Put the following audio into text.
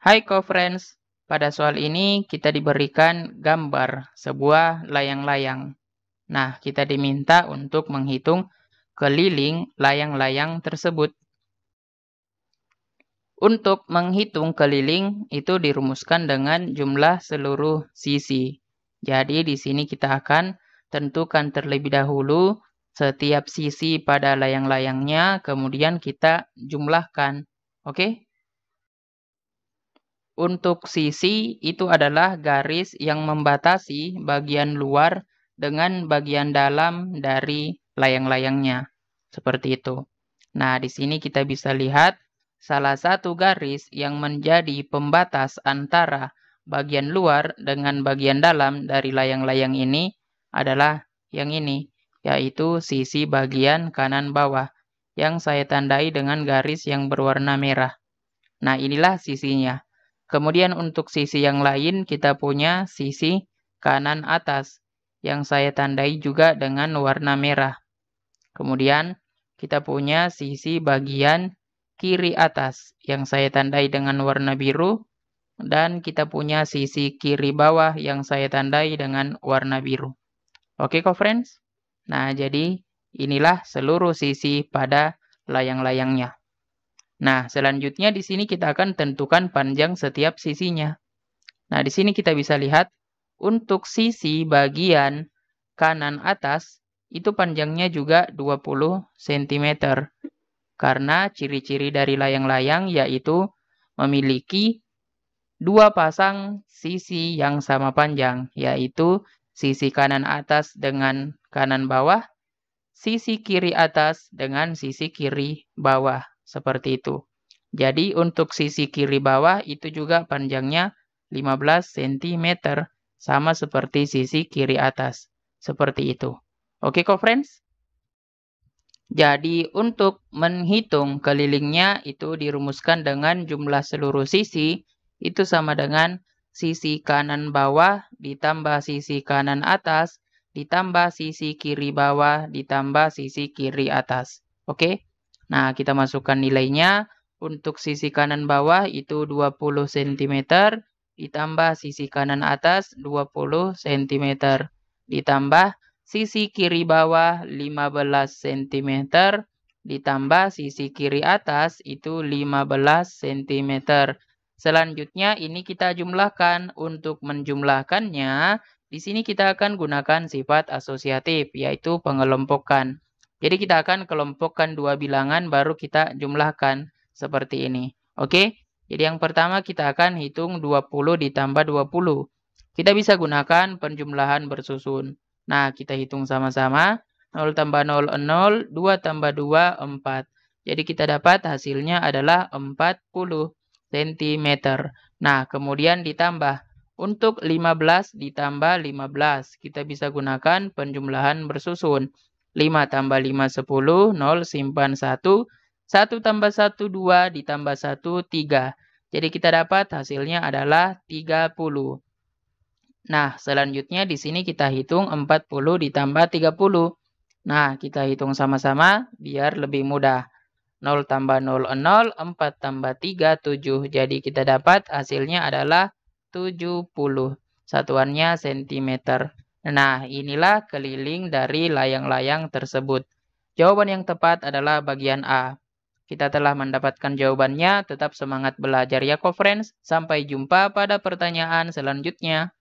Hai co-friends, pada soal ini kita diberikan gambar sebuah layang-layang. Nah, kita diminta untuk menghitung keliling layang-layang tersebut. Untuk menghitung keliling itu dirumuskan dengan jumlah seluruh sisi. Jadi di sini kita akan tentukan terlebih dahulu setiap sisi pada layang-layangnya, kemudian kita jumlahkan. Oke? Okay? Untuk sisi itu adalah garis yang membatasi bagian luar dengan bagian dalam dari layang-layangnya. Seperti itu. Nah, di sini kita bisa lihat salah satu garis yang menjadi pembatas antara bagian luar dengan bagian dalam dari layang-layang ini adalah yang ini, yaitu sisi bagian kanan bawah yang saya tandai dengan garis yang berwarna merah. Nah, inilah sisinya. Kemudian untuk sisi yang lain kita punya sisi kanan atas yang saya tandai juga dengan warna merah. Kemudian kita punya sisi bagian kiri atas yang saya tandai dengan warna biru dan kita punya sisi kiri bawah yang saya tandai dengan warna biru. Oke kok friends? Nah jadi inilah seluruh sisi pada layang-layangnya. Nah, selanjutnya di sini kita akan tentukan panjang setiap sisinya. Nah, di sini kita bisa lihat untuk sisi bagian kanan atas itu panjangnya juga 20 cm. Karena ciri-ciri dari layang-layang yaitu memiliki dua pasang sisi yang sama panjang, yaitu sisi kanan atas dengan kanan bawah, sisi kiri atas dengan sisi kiri bawah. Seperti itu. Jadi untuk sisi kiri bawah itu juga panjangnya 15 cm sama seperti sisi kiri atas. Seperti itu. Oke kok friends? Jadi untuk menghitung kelilingnya itu dirumuskan dengan jumlah seluruh sisi itu sama dengan sisi kanan bawah ditambah sisi kanan atas ditambah sisi kiri bawah ditambah sisi kiri atas. Oke? Nah, kita masukkan nilainya. Untuk sisi kanan bawah itu 20 cm ditambah sisi kanan atas 20 cm ditambah sisi kiri bawah 15 cm ditambah sisi kiri atas itu 15 cm. Selanjutnya ini kita jumlahkan. Untuk menjumlahkannya, di sini kita akan gunakan sifat asosiatif yaitu pengelompokan. Jadi kita akan kelompokkan dua bilangan baru kita jumlahkan seperti ini. Oke, jadi yang pertama kita akan hitung 20 ditambah 20. Kita bisa gunakan penjumlahan bersusun. Nah, kita hitung sama-sama. 0 tambah 0, 0. 2 tambah 2, 4. Jadi kita dapat hasilnya adalah 40 cm. Nah, kemudian ditambah. Untuk 15 ditambah 15, kita bisa gunakan penjumlahan bersusun. 5 tambah 5 10, 0 simpan 1. 1 tambah 1 2 ditambah 1 3. Jadi kita dapat hasilnya adalah 30. Nah, selanjutnya di sini kita hitung 40 ditambah 30. Nah, kita hitung sama-sama biar lebih mudah. 0 tambah 0, 0. 4 tambah 3, 7. Jadi kita dapat hasilnya adalah 70. Satuannya sentimeter. Nah, inilah keliling dari layang-layang tersebut. Jawaban yang tepat adalah bagian A. Kita telah mendapatkan jawabannya, tetap semangat belajar ya, friends. Sampai jumpa pada pertanyaan selanjutnya.